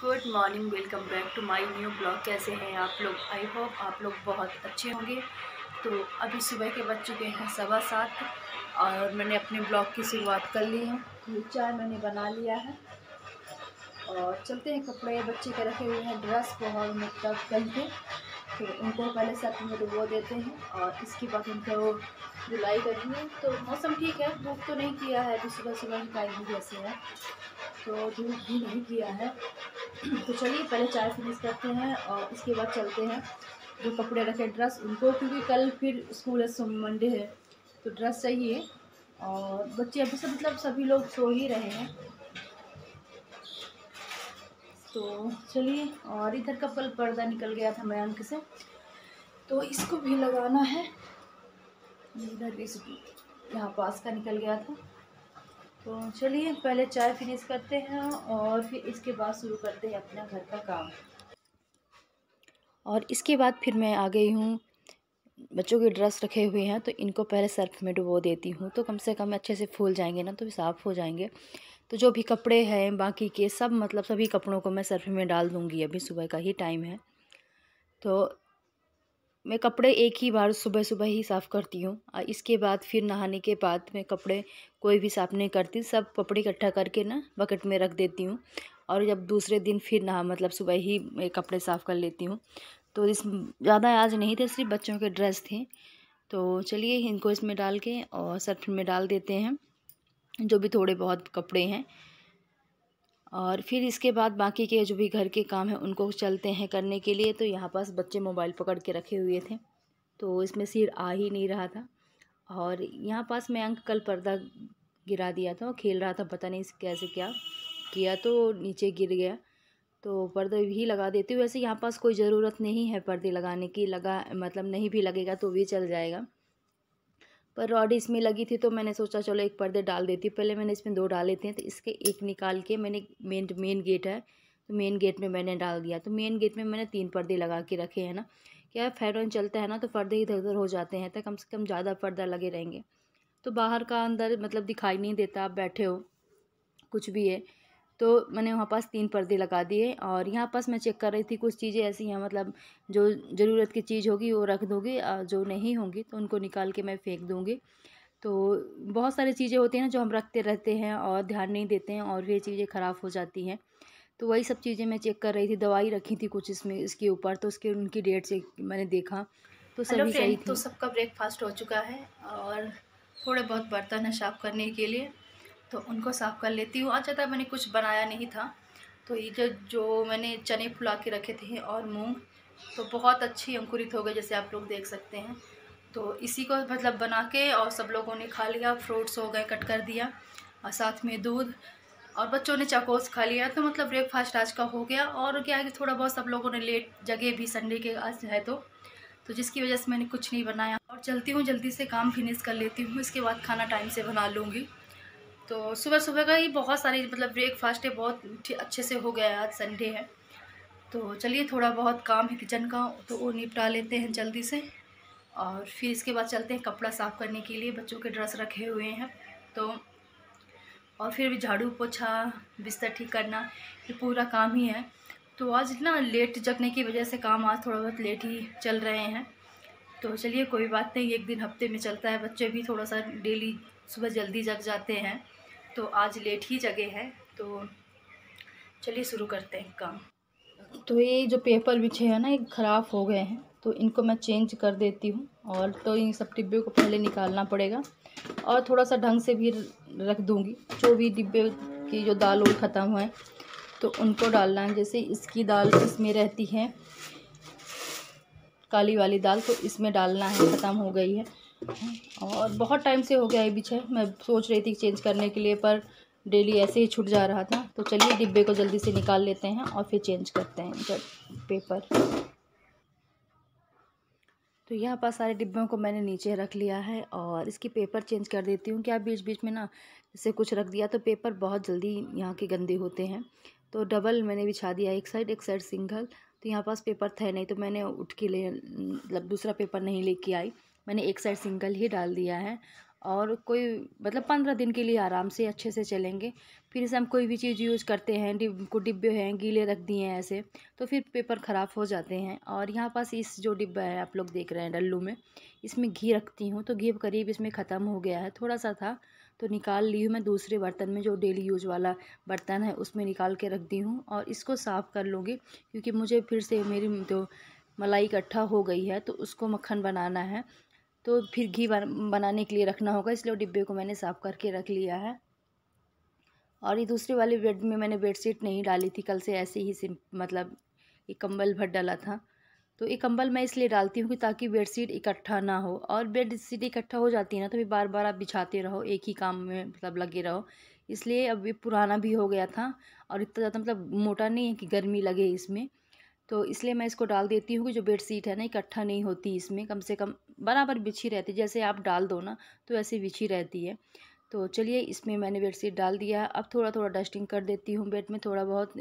good morning welcome back to my new blog कैसे हैं आप लोग आई होप आप लोग बहुत अच्छे होंगे तो अभी सुबह के बज चुके हैं सवा सात और मैंने अपने ब्लॉग की शुरुआत कर ली है चाय मैंने बना लिया है और चलते हैं कपड़े बच्चे के रखे हुए हैं ड्रेस बहुत मतलब कल के फिर उनको पहले से डुबो देते हैं और इसके बाद उनको धुलाई हूँ तो मौसम ठीक है धूप तो नहीं किया है अभी सुबह सुबह ही टाइम भी जैसे है तो धूप भी नहीं किया है तो चलिए पहले चाय फिनिश करते हैं और इसके बाद चलते हैं जो कपड़े रखे ड्रेस उनको क्योंकि कल फिर स्कूल है मंडे है तो ड्रेस चाहिए और बच्चे अभी सब मतलब सभी लोग सो ही रहे हैं तो चलिए और इधर का पल पर्दा निकल गया था मैं अंक से तो इसको भी लगाना है इधर इस यहाँ पास का निकल गया था तो चलिए पहले चाय फिनिश करते हैं और फिर इसके बाद शुरू करते हैं अपना घर का काम और इसके बाद फिर मैं आ गई हूँ बच्चों के ड्रेस रखे हुए हैं तो इनको पहले सर्फ में डुबो देती हूँ तो कम से कम अच्छे से फूल जाएंगे ना तो साफ़ हो जाएंगे तो जो भी कपड़े हैं बाकी के सब मतलब सभी कपड़ों को मैं सर्फ में डाल दूँगी अभी सुबह का ही टाइम है तो मैं कपड़े एक ही बार सुबह सुबह ही साफ़ करती हूँ और इसके बाद फिर नहाने के बाद मैं कपड़े कोई भी साफ़ नहीं करती सब कपड़े इकट्ठा करके ना बकेट में रख देती हूँ और जब दूसरे दिन फिर नहा मतलब सुबह ही मैं कपड़े साफ़ कर लेती हूँ तो इस ज़्यादा आज नहीं थे सिर्फ बच्चों के ड्रेस थे तो चलिए इनको इसमें डाल के और सर्फ में डाल देते हैं जो भी थोड़े बहुत कपड़े हैं और फिर इसके बाद बाकी के जो भी घर के काम हैं उनको चलते हैं करने के लिए तो यहाँ पास बच्चे मोबाइल पकड़ के रखे हुए थे तो इसमें सिर आ ही नहीं रहा था और यहाँ पास मैं अंक कल पर्दा गिरा दिया था खेल रहा था पता नहीं कैसे क्या किया तो नीचे गिर गया तो पर्दा भी लगा देती हूँ वैसे यहाँ पास कोई ज़रूरत नहीं है पर्दे लगाने की लगा मतलब नहीं भी लगेगा तो भी चल जाएगा पर रॉड इसमें लगी थी तो मैंने सोचा चलो एक पर्दे डाल देती हूँ पहले मैंने इसमें दो डाले थे तो इसके एक निकाल के मैंने मेन मेन गेट है तो मेन गेट में मैंने डाल दिया तो मेन गेट में मैंने तीन पर्दे लगा के रखे हैं ना क्या फैरन चलता है ना तो पर्दे इधर उधर हो जाते हैं तो कम से कम ज़्यादा पर्दा लगे रहेंगे तो बाहर का अंदर मतलब दिखाई नहीं देता आप बैठे हो कुछ भी है तो मैंने वहाँ पास तीन पर्दे लगा दिए और यहाँ पास मैं चेक कर रही थी कुछ चीज़ें ऐसी हैं मतलब जो ज़रूरत की चीज़ होगी वो रख दूँगी जो नहीं होंगी तो उनको निकाल के मैं फेंक दूँगी तो बहुत सारी चीज़ें होती हैं ना जो हम रखते रहते हैं और ध्यान नहीं देते हैं और ये चीज़ें ख़राब हो जाती हैं तो वही सब चीज़ें मैं चेक कर रही थी दवाई रखी थी कुछ इसमें इसके ऊपर तो उसके उनकी डेट से मैंने देखा तो सभी सही तो सबका ब्रेकफास्ट हो चुका है और थोड़े बहुत बर्तन है साफ़ करने के लिए तो उनको साफ़ कर लेती हूँ अच्छा था मैंने कुछ बनाया नहीं था तो ये जो जो मैंने चने फुला के रखे थे और मूंग तो बहुत अच्छी अंकुरित हो गई जैसे आप लोग देख सकते हैं तो इसी को मतलब बना के और सब लोगों ने खा लिया फ्रूट्स हो गए कट कर दिया और साथ में दूध और बच्चों ने चाकोस खा लिया तो मतलब ब्रेकफास्ट आज का हो गया और क्या है कि थोड़ा बहुत सब लोगों ने लेट जगह भी संडे के आज है तो तो जिसकी वजह से मैंने कुछ नहीं बनाया और चलती हूँ जल्दी से काम फिनिश कर लेती हूँ इसके बाद खाना टाइम से बना लूँगी तो सुबह सुबह का ही बहुत सारी मतलब ब्रेकफास्ट है बहुत अच्छे से हो गया आज संडे है तो चलिए थोड़ा बहुत काम है किचन का तो वो निपटा लेते हैं जल्दी से और फिर इसके बाद चलते हैं कपड़ा साफ़ करने के लिए बच्चों के ड्रेस रखे हुए हैं तो और फिर भी झाड़ू पोछा बिस्तर ठीक करना ये पूरा काम ही है तो आज इतना लेट जगने की वजह से काम आज थोड़ा बहुत लेट ही चल रहे हैं तो चलिए कोई बात नहीं एक दिन हफ्ते में चलता है बच्चे भी थोड़ा सा डेली सुबह जल्दी जग जाते हैं तो आज लेट ही जगह है तो चलिए शुरू करते हैं काम तो ये जो पेपर बिछे हैं ना ये ख़राब हो गए हैं तो इनको मैं चेंज कर देती हूँ और तो इन सब डिब्बे को पहले निकालना पड़ेगा और थोड़ा सा ढंग से भी रख दूँगी जो भी डिब्बे की जो दाल उल ख़त्म हुए तो उनको डालना है जैसे इसकी दाल इसमें रहती है काली वाली दाल तो इसमें डालना है ख़त्म हो गई है और बहुत टाइम से हो गया ये पीछे मैं सोच रही थी चेंज करने के लिए पर डेली ऐसे ही छूट जा रहा था तो चलिए डिब्बे को जल्दी से निकाल लेते हैं और फिर चेंज करते हैं जब पेपर तो यहाँ पर सारे डिब्बों को मैंने नीचे रख लिया है और इसकी पेपर चेंज कर देती हूँ क्या बीच बीच में ना इसे कुछ रख दिया तो पेपर बहुत जल्दी यहाँ के गंदे होते हैं तो डबल मैंने बिछा दिया एक साइड एक साइड सिंगल तो यहाँ पास पेपर थे नहीं तो मैंने उठ के ले मतलब दूसरा पेपर नहीं लेके आई मैंने एक साइड सिंगल ही डाल दिया है और कोई मतलब पंद्रह दिन के लिए आराम से अच्छे से चलेंगे फिर इसे हम कोई भी चीज़ यूज़ करते हैं डिब को डिब्बे हैं गीले रख दिए हैं ऐसे तो फिर पेपर ख़राब हो जाते हैं और यहाँ पास इस जो डिब्बा है आप लोग देख रहे हैं डल्लू में इसमें घी रखती हूँ तो घी करीब इसमें ख़त्म हो गया है थोड़ा सा था तो निकाल ली हूँ मैं दूसरे बर्तन में जो डेली यूज वाला बर्तन है उसमें निकाल के रख दी हूँ और इसको साफ़ कर लूँगी क्योंकि मुझे फिर से मेरी तो मलाई इकट्ठा हो गई है तो उसको मक्खन बनाना है तो फिर घी बनाने के लिए रखना होगा इसलिए डिब्बे को मैंने साफ़ करके रख लिया है और ये दूसरे वाले बेड में मैंने बेडशीट नहीं डाली थी कल से ऐसे ही सिम मतलब ये कंबल भर डाला था तो ये कंबल मैं इसलिए डालती हूँ कि ताकि बेडशीट इकट्ठा ना हो और बेडशीट इकट्ठा हो जाती है ना तो भी बार बार आप बिछाते रहो एक ही काम में मतलब लगे रहो इसलिए अब ये पुराना भी हो गया था और इतना ज़्यादा मतलब मोटा नहीं है कि गर्मी लगे इसमें तो इसलिए मैं इसको डाल देती हूँ कि जो बेड शीट है ना इकट्ठा नहीं होती इसमें कम से कम बराबर बिछी रहती जैसे आप डाल दो ना तो ऐसे बिछी रहती है तो चलिए इसमें मैंने बेड शीट डाल दिया है अब थोड़ा थोड़ा डस्टिंग कर देती हूँ बेड में थोड़ा बहुत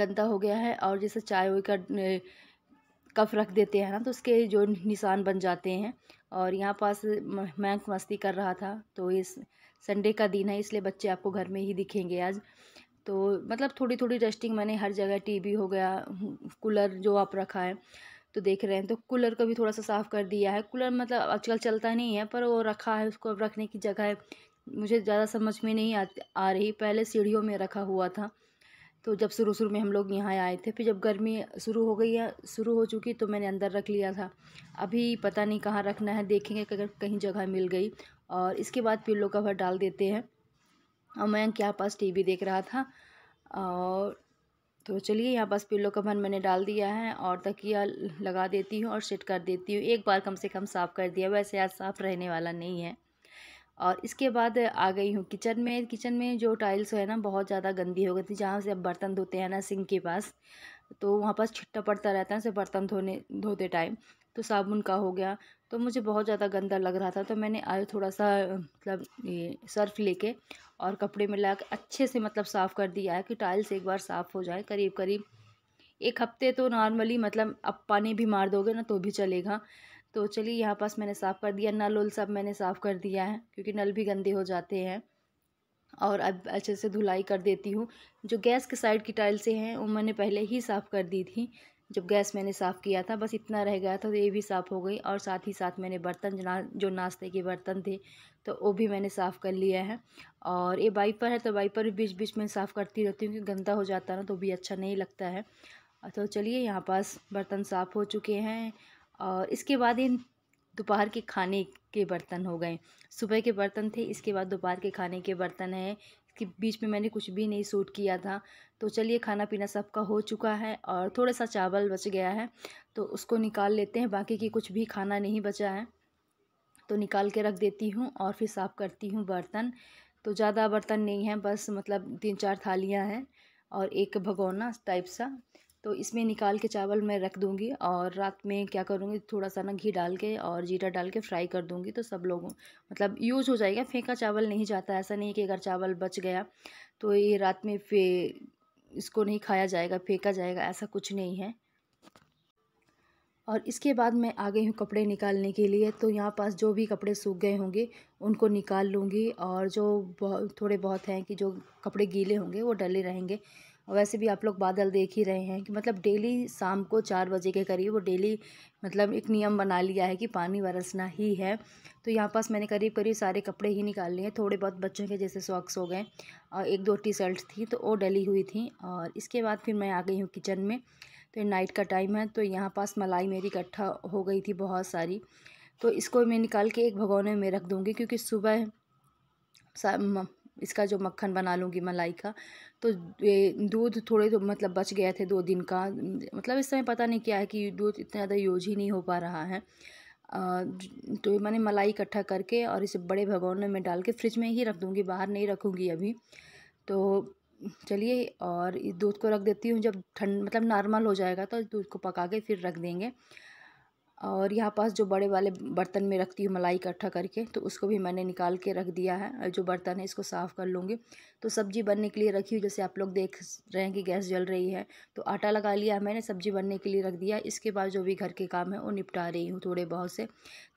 गंदा हो गया है और जैसे चाय वाय का कफ रख देते हैं ना तो उसके जो निशान बन जाते हैं और यहाँ पास मैं मस्ती कर रहा था तो इस संडे का दिन है इसलिए बच्चे आपको घर में ही दिखेंगे आज तो मतलब थोड़ी थोड़ी डस्टिंग मैंने हर जगह टीवी हो गया हम्म, कूलर जो आप रखा है तो देख रहे हैं तो कूलर को भी थोड़ा सा साफ़ कर दिया है कूलर मतलब आजकल चलता नहीं है पर वो रखा है उसको अब रखने की जगह मुझे ज़्यादा समझ में नहीं आ, आ रही पहले सीढ़ियों में रखा हुआ था तो जब शुरू शुरू में हम लोग यहाँ आए थे फिर जब गर्मी शुरू हो गई है शुरू हो चुकी तो मैंने अंदर रख लिया था अभी पता नहीं कहाँ रखना है देखेंगे अगर कहीं जगह मिल गई और इसके बाद पिल्लो कवर डाल देते हैं और मयंक यहाँ पास टीवी देख रहा था और तो चलिए यहाँ पास पिल्लो कवर मैंने डाल दिया है और तकिया लगा देती हूँ और सेट कर देती हूँ एक बार कम से कम साफ़ कर दिया वैसे आज साफ़ रहने वाला नहीं है और इसके बाद आ गई हूँ किचन में किचन में जो टाइल्स है ना बहुत ज़्यादा गंदी हो गई थी जहाँ से अब बर्तन धोते हैं ना सिंक के पास तो वहाँ पास छिट्टा पड़ता रहता है उसे बर्तन धोने धोते टाइम तो साबुन का हो गया तो मुझे बहुत ज़्यादा गंदा लग रहा था तो मैंने आए थोड़ा सा मतलब ये सर्फ लेके और कपड़े में ला अच्छे से मतलब साफ़ कर दिया है कि टाइल्स एक बार साफ़ हो जाए करीब करीब एक हफ्ते तो नॉर्मली मतलब अब पानी भी मार दोगे ना तो भी चलेगा तो चलिए यहाँ पास मैंने साफ़ कर दिया नल उल सब मैंने साफ़ कर दिया है क्योंकि नल भी गंदे हो जाते हैं और अब अच्छे से धुलाई कर देती हूँ जो गैस के साइड की टाइल्सें हैं वो मैंने पहले ही साफ़ कर दी थी जब गैस मैंने साफ़ किया था बस इतना रह गया था तो ये भी साफ़ हो गई और साथ ही साथ मैंने बर्तन जो ना जो नाश्ते के बर्तन थे तो वो भी मैंने साफ़ कर लिया है और ये वाइपर है तो वाइपर भी बीच बीच में साफ़ करती रहती हूँ क्योंकि गंदा हो जाता ना तो भी अच्छा नहीं लगता है तो चलिए यहाँ पास बर्तन साफ़ हो चुके हैं और इसके बाद इन दोपहर के खाने के बर्तन हो गए सुबह के बर्तन थे इसके बाद दोपहर के खाने के बर्तन हैं इसके बीच में मैंने कुछ भी नहीं सूट किया था तो चलिए खाना पीना सबका हो चुका है और थोड़ा सा चावल बच गया है तो उसको निकाल लेते हैं बाकी की कुछ भी खाना नहीं बचा है तो निकाल के रख देती हूँ और फिर साफ़ करती हूँ बर्तन तो ज़्यादा बर्तन नहीं है बस मतलब तीन चार थालियाँ हैं और एक भगोना टाइप सा तो इसमें निकाल के चावल मैं रख दूँगी और रात में क्या करूँगी थोड़ा सा ना घी डाल के और जीरा डाल के फ्राई कर दूँगी तो सब लोगों मतलब यूज़ हो जाएगा फेंका चावल नहीं जाता ऐसा नहीं कि अगर चावल बच गया तो ये रात में फे इसको नहीं खाया जाएगा फेंका जाएगा ऐसा कुछ नहीं है और इसके बाद मैं आ गई हूँ कपड़े निकालने के लिए तो यहाँ पास जो भी कपड़े सूख गए होंगे उनको निकाल लूँगी और जो बहुत थोड़े बहुत हैं कि जो कपड़े गीले होंगे वो डले रहेंगे वैसे भी आप लोग बादल देख ही रहे हैं कि मतलब डेली शाम को चार बजे के करीब वो डेली मतलब एक नियम बना लिया है कि पानी बरसना ही है तो यहाँ पास मैंने करीब करीब सारे कपड़े ही निकाल लिए थोड़े बहुत बच्चों के जैसे सॉक्स हो गए और एक दो टी शर्ट थी तो वो डली हुई थी और इसके बाद फिर मैं आ गई हूँ किचन में तो नाइट का टाइम है तो यहाँ पास मलाई मेरी इकट्ठा हो गई थी बहुत सारी तो इसको मैं निकाल के एक भगोने में रख दूँगी क्योंकि सुबह इसका जो मक्खन बना लूँगी मलाई का तो दूध थोड़े तो मतलब बच गए थे दो दिन का मतलब इस समय पता नहीं क्या है कि दूध इतना ज़्यादा यूज ही नहीं हो पा रहा है तो मैंने मलाई इकट्ठा करके और इसे बड़े भगवान में डाल के फ्रिज में ही रख दूँगी बाहर नहीं रखूँगी अभी तो चलिए और इस दूध को रख देती हूँ जब ठंड मतलब नॉर्मल हो जाएगा तो दूध को पका के फिर रख देंगे और यहाँ पास जो बड़े वाले बर्तन में रखती हूँ मलाई इकट्ठा करके तो उसको भी मैंने निकाल के रख दिया है और जो बर्तन है इसको साफ़ कर लूँगी तो सब्ज़ी बनने के लिए रखी हुई जैसे आप लोग देख रहे हैं कि गैस जल रही है तो आटा लगा लिया मैंने सब्ज़ी बनने के लिए रख दिया इसके बाद जो भी घर के काम है वो निपटा रही हूँ थोड़े बहुत से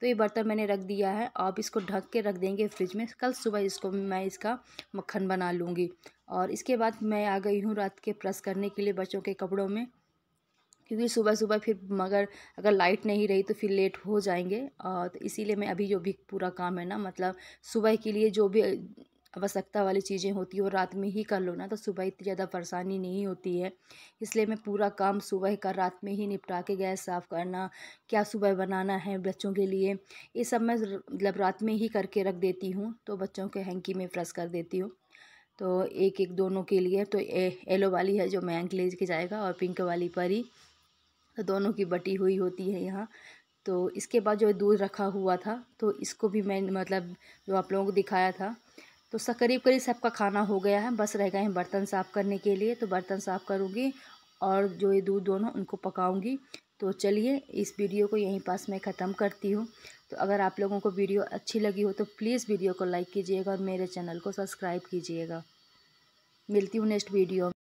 तो ये बर्तन मैंने रख दिया है आप इसको ढक के रख देंगे फ्रिज में कल सुबह इसको मैं इसका मक्खन बना लूँगी और इसके बाद मैं आ गई हूँ रात के प्रेस करने के लिए बच्चों के कपड़ों में क्योंकि सुबह सुबह फिर मगर अगर लाइट नहीं रही तो फिर लेट हो जाएंगे तो इसीलिए मैं अभी जो भी पूरा काम है ना मतलब सुबह के लिए जो भी आवश्यकता वाली चीज़ें होती है वो रात में ही कर लो ना तो सुबह इतनी ज़्यादा परेशानी नहीं होती है इसलिए मैं पूरा काम सुबह का रात में ही निपटा के गैस साफ़ करना क्या सुबह बनाना है बच्चों के लिए ये सब मैं मतलब रात में ही करके रख देती हूँ तो बच्चों के हैंकी में फ्रेश कर देती हूँ तो एक एक दोनों के लिए तो एलो वाली है जो मैं अंक ले जाएगा और पिंक वाली परी दोनों की बटी हुई होती है यहाँ तो इसके बाद जो दूध रखा हुआ था तो इसको भी मैं मतलब जो आप लोगों को दिखाया था तो सब करीब करीब सबका खाना हो गया है बस रह गए हैं बर्तन साफ़ करने के लिए तो बर्तन साफ़ करूँगी और जो ये दूध दोनों उनको पकाऊँगी तो चलिए इस वीडियो को यहीं पास मैं ख़त्म करती हूँ तो अगर आप लोगों को वीडियो अच्छी लगी हो तो प्लीज़ वीडियो को लाइक कीजिएगा और मेरे चैनल को सब्सक्राइब कीजिएगा मिलती हूँ नेक्स्ट वीडियो